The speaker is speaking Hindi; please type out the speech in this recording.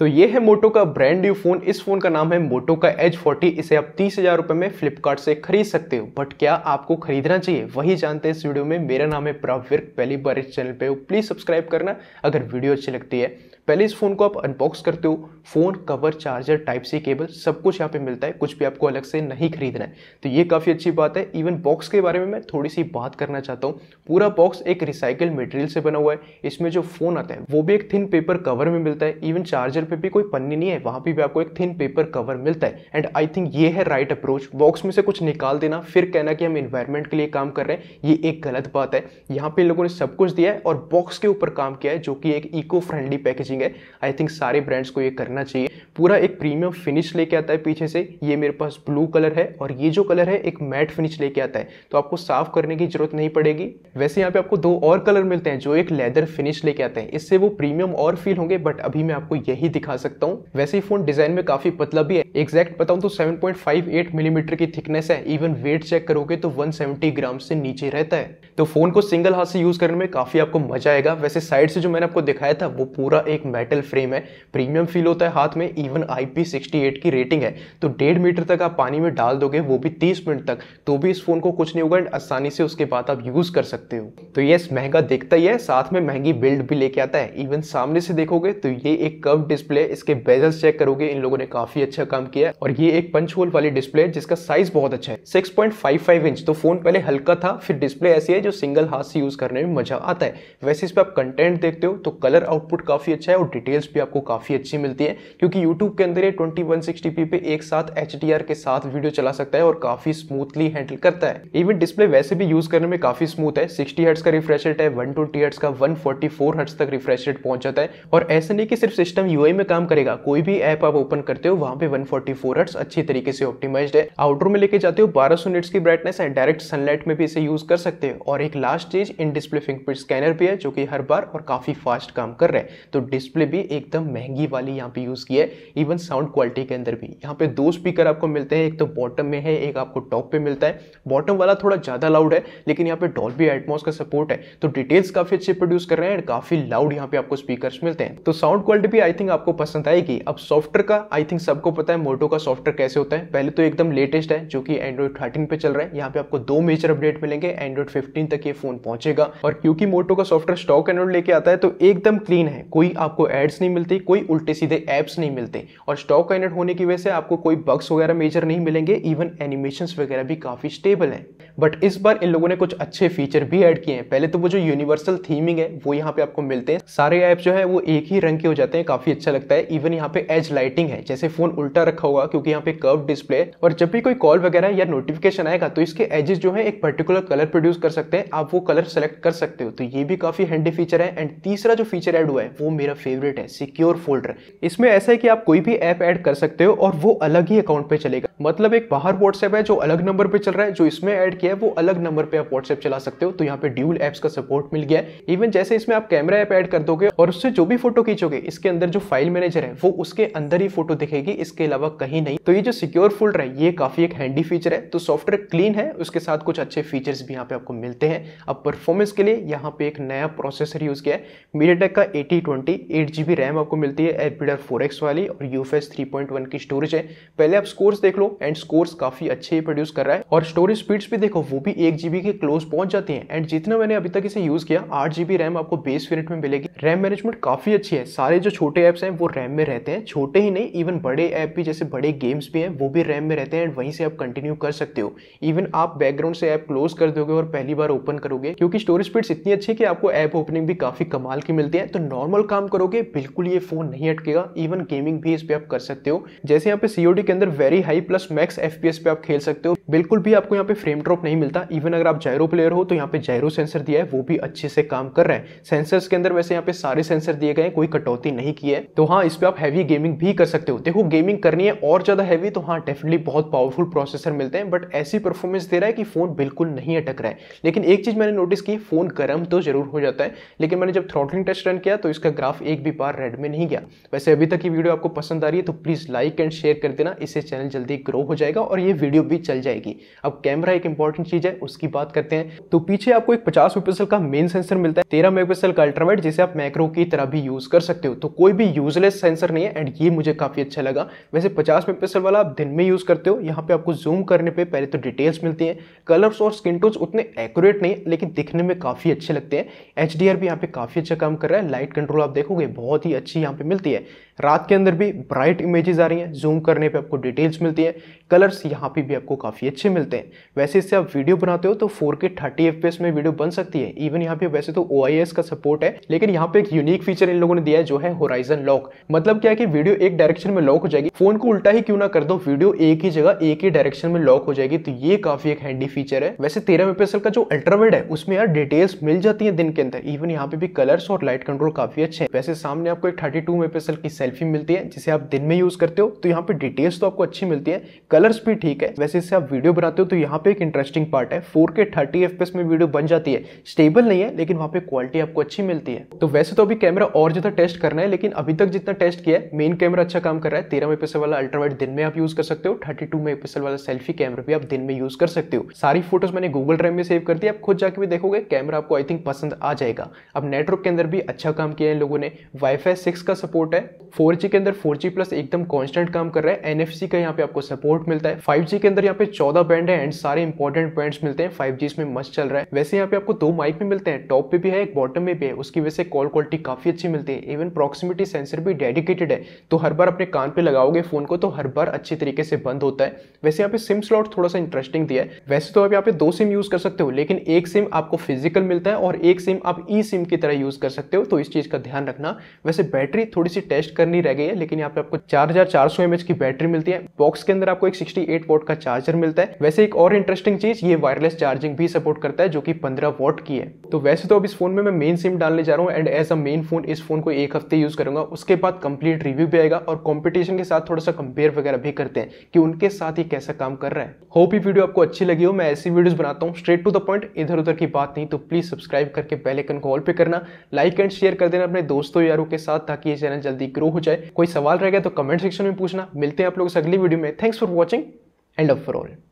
तो ये है मोटो का ब्रांड न्यू फोन इस फोन का नाम है मोटो का एच फोर्टी इसे आप तीस हजार रुपये में फ्लिपकार्ट से खरीद सकते हो बट क्या आपको खरीदना चाहिए वही जानते हैं इस वीडियो में मेरा नाम है प्राविर्क पहली बार इस चैनल पे हो प्लीज सब्सक्राइब करना अगर वीडियो अच्छी लगती है पहले इस फ़ोन को आप अनबॉक्स करते हो phone cover charger type C cable सब कुछ यहाँ पे मिलता है कुछ भी आपको अलग से नहीं खरीदना है तो ये काफ़ी अच्छी बात है इवन बॉक्स के बारे में मैं थोड़ी सी बात करना चाहता हूँ पूरा बॉक्स एक रिसाइकल मटेरियल से बना हुआ है इसमें जो फ़ोन आता है वो भी एक थिन पेपर कवर में मिलता है इवन चार्जर पर भी कोई पन्नी नहीं है वहां पर भी आपको एक थिन पेपर कवर मिलता है एंड आई थिंक ये है राइट अप्रोच बॉक्स में से कुछ निकाल देना फिर कहना कि हम इन्वायरमेंट के लिए काम कर रहे हैं ये एक गलत बात है यहाँ पे लोगों ने सब कुछ दिया है और बॉक्स के ऊपर काम किया है जो कि एक इको फ्रेंडली पैकेजिंग फिनिशिंग है आई थिंक सारे ब्रांड्स को ये करना चाहिए पूरा एक प्रीमियम फिनिश लेके आता है पीछे से ये मेरे पास ब्लू कलर है और ये जो कलर है एक मैट फिनिश लेके आता है तो आपको साफ करने की जरूरत नहीं पड़ेगी वैसे यहाँ पे आपको दो और कलर मिलते हैं जो एक लेदर फिनिश लेके आते हैं इससे वो प्रीमियम और फील होंगे बट अभी मैं आपको यही दिखा सकता हूँ वैसे ही फोन डिजाइन में काफी पतला भी है एग्जैक्ट बताऊँ तो सेवन मिलीमीटर की थिकनेस है इवन वेट चेक करोगे तो वन ग्राम से नीचे रहता है तो फ़ोन को सिंगल हाथ से यूज़ करने में काफ़ी आपको मजा आएगा वैसे साइड से जो मैंने आपको दिखाया था वो पूरा एक मेटल फ्रेम है प्रीमियम फील होता है हाथ में इवन आई की रेटिंग है तो डेढ़ मीटर तक आप पानी में डाल दोगे वो भी तीस मिनट तक तो भी इस फ़ोन को कुछ नहीं होगा एंड आसानी से उसके बाद आप यूज़ कर सकते हो तो ये महंगा दिखता ही है साथ में महंगी बिल्ड भी लेके आता है इवन सामने से देखोगे तो ये एक कव डिस्प्ले इसके बेजल्स चेक करोगे इन लोगों ने काफ़ी अच्छा काम किया और ये एक पंच होल वाली डिस्प्ले है जिसका साइज बहुत अच्छा है सिक्स इंच तो फोन पहले हल्का था फिर डिस्प्ले ऐसी है है जो सिंगल हाथ से यूज़ करने में मज़ा आता है वैसे इस पर आप कंटेंट देखते हो तो कलर आउटपुट काफ़ी अच्छा है और डिटेल्स भी आपको काफ़ी अच्छी मिलती है क्योंकि यूट्यूब के अंदर ये ट्वेंटी पे एक साथ एच के साथ वीडियो चला सकता है और काफ़ी स्मूथली हैंडल करता है इवन डिस्प्ले वैसे भी यूज़ करने में काफ़ी स्मूथ है सिक्सटी हर्ट्स का रिफ्रेश रेट है वन ट्वेंटी हर्ट्स का वन फोर्टी फोर हर्ट्स तक रिफ्रेश रेट पहुंच जाता है और ऐसे नहीं कि सिर्फ सिस्टम यूआई में काम करेगा कोई भी ऐप आप ओपन करते हो वहाँ पे वन फोर्टी फोर हर्ट्स अच्छी तरीके से ऑप्टिमाइज्ड है आउटडोर में लेके जाते हो बारह सौ निट्स की ब्राइटनेस है डायरेक्ट सनलाइट में भी इसे यूज कर सकते हो और एक लास्ट चीज़ इन डिस्प्ले फिंगरप्रिंट स्कैनर भी है जो कि हर बार और काफ़ी फास्ट काम कर रहे हैं तो डिस्प्ले भी एकदम महंगी वाली यहाँ पे यूज़ की है इवन साउंड क्वालिटी के अंदर भी यहाँ पे दो स्पीकर आपको मिलते हैं एक तो बॉटम में है एक आपको टॉप पे मिलता है बॉटम वाला थोड़ा ज़्यादा लाउड है लेकिन यहाँ पे डॉल्बी एटमॉस का सपोर्ट है तो डिटेल्स काफ़ी अच्छे प्रोड्यूस कर रहे हैं एंड काफ़ी लाउड यहाँ पे आपको स्पीकर मिलते हैं तो साउंड क्वालिटी भी आई थिंक आपको पसंद आएगी अब सॉफ्टवेयर का आई थिंक सबको पता है मोटो का सॉफ्टवेयर कैसे होता है पहले तो एकदम लेटेस्ट है जो कि एंड्रॉइड थर्टीन पे चल रहा है यहाँ पे आपको दो मेजर अपडेट मिलेंगे एंड्रॉइड फिफ्टीन फिफ्टीन तक ये फोन पहुंचेगा और क्योंकि मोटो का सॉफ्टवेयर स्टॉक एंड्रॉइड लेके आता है तो एकदम क्लीन है कोई आपको एड्स नहीं मिलती कोई उल्टे सीधे एप्स नहीं मिलते और स्टॉक एंड्रॉइड होने की वजह से आपको कोई बग्स वगैरह मेजर नहीं मिलेंगे इवन एनिमेशन वगैरह भी काफी स्टेबल है बट इस बार इन लोगों ने कुछ अच्छे फीचर भी ऐड किए हैं पहले तो वो जो यूनिवर्सल थीमिंग है वो यहाँ पे आपको मिलते हैं सारे ऐप जो है वो एक ही रंग के हो जाते हैं काफी अच्छा लगता है इवन यहाँ पे एज लाइटिंग है जैसे फोन उल्टा रखा होगा क्योंकि यहाँ पे कर्व डिस्प्ले और जब भी कोई कॉल वगैरह या नोटिफिकेशन आएगा तो इसके एजेस जो है एक पर्टिकुलर कलर प्रोड्यूस कर सकते सकते हैं आप वो कलर सेलेक्ट कर सकते हो तो ये भी काफ़ी हैंडी फीचर है एंड तीसरा जो फीचर ऐड हुआ है वो मेरा फेवरेट है सिक्योर फोल्डर इसमें ऐसा है कि आप कोई भी ऐप ऐड कर सकते हो और वो अलग ही अकाउंट पे चलेगा मतलब एक बाहर व्हाट्सएप है जो अलग नंबर पे चल रहा है जो इसमें ऐड किया है वो अलग नंबर पे आप व्हाट्सएप चला सकते हो तो यहाँ पे ड्यूल एप्स का सपोर्ट मिल गया है इवन जैसे इसमें आप कैमरा ऐप ऐड कर दोगे और उससे जो भी फोटो खींचोगे इसके अंदर जो फाइल मैनेजर है वो उसके अंदर ही फोटो दिखेगी इसके अलावा कहीं नहीं तो ये जो सिक्योर फोल्डर है ये काफी एक हैंडी फीचर है तो सॉफ्टवेयर क्लीन है उसके साथ कुछ अच्छे फीचर्स भी यहाँ पे आपको मिलते सकते हैं अब परफॉर्मेंस के लिए यहाँ पे एक नया प्रोसेसर यूज़ किया है मीडियाटेक का eighty twenty eight G B RAM आपको मिलती है एडपीडर फोर एक्स वाली और U S three point one की स्टोरेज है पहले आप स्कोर्स देख लो एंड स्कोर्स काफ़ी अच्छे ही प्रोड्यूस कर रहा है और स्टोरेज स्पीड्स भी देखो वो भी एक जी के क्लोज पहुंच जाती है एंड जितना मैंने अभी तक इसे यूज़ किया आठ जी रैम आपको बेस वेरियंट में मिलेगी रैम मैनेजमेंट काफ़ी अच्छी है सारे जो छोटे ऐप्स हैं वो रैम में रहते हैं छोटे ही नहीं इवन बड़े ऐप भी जैसे बड़े गेम्स भी हैं वो भी रैम में रहते हैं एंड वहीं से आप कंटिन्यू कर सकते हो इवन आप बैकग्राउंड से ऐप क्लोज कर दोगे और पहली बार बार ओपन करोगे क्योंकि स्टोरेज स्पीड इतनी अच्छी है कि आपको ऐप ओपनिंग भी काफी कमाल की मिलती है तो नॉर्मल काम करोगे बिल्कुल ये फोन नहीं अटकेगा इवन गेमिंग भी इस पे आप कर सकते हो जैसे यहाँ पे सीओडी के अंदर very high plus max F पे आप खेल सकते हो बिल्कुल भी आपको यहाँ पे फ्रेम ड्रॉप नहीं मिलता इवन अगर आप जायरो प्लेयर हो तो यहाँ पे जायरो सेंसर दिया है वो भी अच्छे से काम कर रहे हैं सेंसर्स के अंदर वैसे यहाँ पे सारे सेंसर दिए गए हैं कोई कटौती नहीं की है तो हाँ इस पे आप हैवी गेमिंग भी कर सकते हो देखो गेमिंग करनी है और ज्यादा हैवी तो हाँ डेफिनेटली बहुत पावरफुल प्रोसेसर मिलते हैं बट ऐसी परफॉर्मेंस दे रहा है कि फोन बिल्कुल नहीं अटक रहा है लेकिन लेकिन एक चीज़ मैंने नोटिस की फ़ोन गर्म तो ज़रूर हो जाता है लेकिन मैंने जब थ्रॉटलिंग टेस्ट रन किया तो इसका ग्राफ एक भी बार रेड में नहीं गया वैसे अभी तक ये वीडियो आपको पसंद आ रही है तो प्लीज़ लाइक एंड शेयर कर देना इससे चैनल जल्दी ग्रो हो जाएगा और ये वीडियो भी चल जाएगी अब कैमरा एक इंपॉर्टेंट चीज़ है उसकी बात करते हैं तो पीछे आपको एक पचास मेगापिक्सल का मेन सेंसर मिलता है तेरह मेगापिक्सल का अल्ट्रावाइट जिसे आप मैक्रो की तरह भी यूज़ कर सकते हो तो कोई भी यूजलेस सेंसर नहीं है एंड ये मुझे काफ़ी अच्छा लगा वैसे पचास मेगापिक्सल वाला आप दिन में यूज़ करते हो यहाँ पे आपको जूम करने पर पहले तो डिटेल्स मिलती हैं कलर्स और स्किन टोन्स उतने एक्यूरेट एक्यूरेट नहीं लेकिन दिखने में काफ़ी अच्छे लगते हैं एच डी आर भी यहाँ पे काफ़ी अच्छा काम कर रहा है लाइट कंट्रोल आप देखोगे बहुत ही अच्छी यहाँ पे मिलती है रात के अंदर भी ब्राइट इमेजेस आ रही हैं जूम करने पे आपको डिटेल्स मिलती हैं कलर्स यहाँ पे भी आपको काफ़ी अच्छे मिलते हैं वैसे इससे आप वीडियो बनाते हो तो फोर के थर्टी एफ में वीडियो बन सकती है इवन यहाँ पे वैसे तो ओ का सपोर्ट है लेकिन यहाँ पे एक यूनिक फीचर इन लोगों ने दिया है जो है होराइजन लॉक मतलब क्या है कि वीडियो एक डायरेक्शन में लॉक हो जाएगी फोन को उल्टा ही क्यों ना कर दो वीडियो एक ही जगह एक ही डायरेक्शन में लॉक हो जाएगी तो ये काफी एक हैंडी फीचर है वैसे तेरह मेगापिक्सल का जो अल्ट्रावेड है उसमें यार डिटेल्स मिल जाती है दिन के अंदर इवन यहाँ पे भी कलर्स और लाइट कंट्रोल काफी अच्छे हैं वैसे सामने आपको एक थर्टी टू की सेल्फी मिलती है जिसे आप दिन में यूज करते हो तो यहाँ पे डिटेल्स तो आपको अच्छी मिलती है कलर्स भी ठीक है वैसे इससे आप वीडियो बनाते हो तो यहाँ पे एक इंटरेस्टिंग पार्ट है फोर के थर्टी एफ में वीडियो बन जाती है स्टेबल नहीं है लेकिन वहाँ पे क्वालिटी आपको अच्छी मिलती है तो वैसे तो अभी कैमरा और ज्यादा टेस्ट करना है लेकिन अभी तक जितना टेस्ट किया है मेन कैमरा अच्छा काम कर रहा है तेरह मेगापिक्सल वाला अल्ट्रावाइट दिन में आप यूज कर सकते हो थर्टी टू मेगापिक्सल वाला सेल्फी कैमरा भी आप दिन में यूज कर सकते हो सारी फोटोज मैंने गूगल ड्राइव में सेव कर दी आप खुद जाके भी देखोगे कैमरा आपको आई थिंक पसंद आ जाएगा अब नेटवर्क के अंदर भी अच्छा काम किया है लोगों ने वाईफाई सिक्स का सपोर्ट है फोर के अंदर फोर प्लस एकदम कॉन्स्टेंट काम कर रहा है एनएफसी का यहाँ पे आपको सपोर्ट मिलता है फाइव के अंदर यहाँ पे चौदह बैंड है एंड सारे इंपॉर्टेंट बैंड मिलते हैं फाइव इसमें मस्त चल रहा है वैसे यहाँ पे आपको दो माइक भी मिलते हैं टॉप पे भी है एक बॉटम में भी है उसकी वजह से कॉल क्वालिटी काफी अच्छी मिलती है इवन प्रॉक्सिमिटी सेंसर भी डेडिकेटेड है तो हर बार अपने कान पे लगाओगे फोन को तो हर बार अच्छे तरीके से बंद होता है वैसे यहाँ पे सिम स्लॉट थोड़ा सा इंटरेस्टिंग दिया है वैसे तो आप यहाँ पे दो सिम यूज कर सकते हो लेकिन एक सिम आपको फिजिकल मिलता है और एक सिम आप ई सिम की तरह यूज कर सकते हो तो इस चीज का ध्यान रखना वैसे बैटरी थोड़ी सी टेस्ट करनी रह गई है लेकिन यहाँ पे आपको चार हजार की बैटरी मिलती है बॉक्स के अंदर आपको एक सिक्सटी एट का चार्जर मिलता है वैसे एक और इंटरेस्टिंग चीज ये वायरलेस चार्जिंग भी सपोर्ट करता है जो कि पंद्रह वोट की है तो वैसे तो अब इस फोन में मैं मेन सिम डालने जा रहा हूँ and as a main phone इस फोन को एक हफ्ते यूज करूंगा उसके बाद कंप्लीट रिव्यू भी आएगा और कॉम्पिटिशन के साथ थोड़ा सा कंपेयर वगैरह भी करते हैं कि उनके साथ ही कैसा काम कर रहा है होप ये वीडियो आपको अच्छी लगी हो मैं ऐसी वीडियोस बनाता हूँ स्ट्रेट टू द पॉइंट इधर उधर की बात नहीं तो प्लीज सब्सक्राइब करके बेल आइकन को ऑल पे करना लाइक एंड शेयर कर देना अपने दोस्तों यारों के साथ ताकि ये चैनल जल्दी ग्रो हो जाए कोई सवाल रह गया तो कमेंट सेक्शन में पूछना मिलते हैं आप लोग अगली वीडियो में thanks for watching and up for all